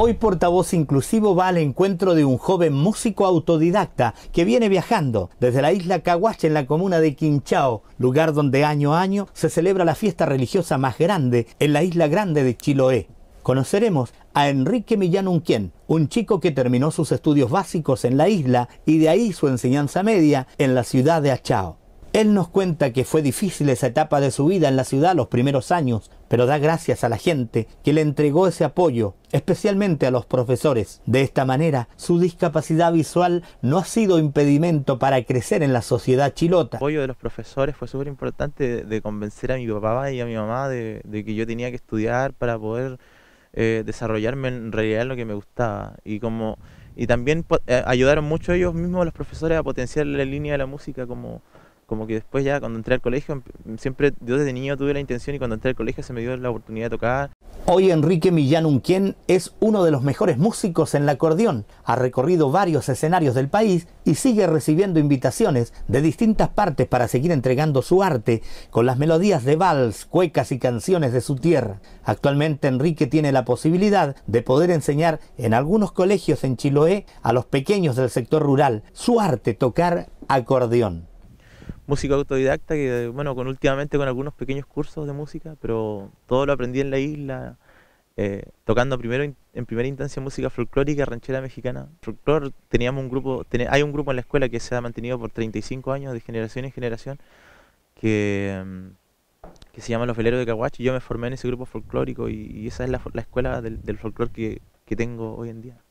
Hoy Portavoz Inclusivo va al encuentro de un joven músico autodidacta que viene viajando desde la isla Caguache en la comuna de Quinchao, lugar donde año a año se celebra la fiesta religiosa más grande en la isla grande de Chiloé. Conoceremos a Enrique Millán Unquien, un chico que terminó sus estudios básicos en la isla y de ahí su enseñanza media en la ciudad de Achao. Él nos cuenta que fue difícil esa etapa de su vida en la ciudad los primeros años, pero da gracias a la gente que le entregó ese apoyo, especialmente a los profesores. De esta manera, su discapacidad visual no ha sido impedimento para crecer en la sociedad chilota. El apoyo de los profesores fue súper importante de, convencer a mi papá y a mi mamá de, que yo tenía que estudiar para poder eh, desarrollarme en realidad lo que me gustaba. Y como y también eh, ayudaron mucho ellos mismos, los profesores, a potenciar la línea de la música como como que después ya cuando entré al colegio, em, siempre yo desde niño tuve la intención y cuando entré al colegio se me dio la oportunidad de tocar. Hoy Enrique Millán Unquien es uno de los mejores músicos en el acordeón, ha recorrido varios escenarios del país y sigue recibiendo invitaciones de distintas partes para seguir entregando su arte con las melodías de vals, cuecas y canciones de su tierra. Actualmente Enrique tiene la posibilidad de poder enseñar en algunos colegios en Chiloé a los pequeños del sector rural su arte tocar acordeón música autodidacta, que bueno, con últimamente con algunos pequeños cursos de música, pero todo lo aprendí en la isla, eh, tocando primero en primera instancia música folclórica, ranchera mexicana. Folclor, teníamos un grupo, hay un grupo en la escuela que se ha mantenido por 35 años, de generación en generación, que, mm, que se llama Los Veleros de y Yo me formé en ese grupo folclórico y, esa es la, escuela del, del folclor que tengo hoy en día.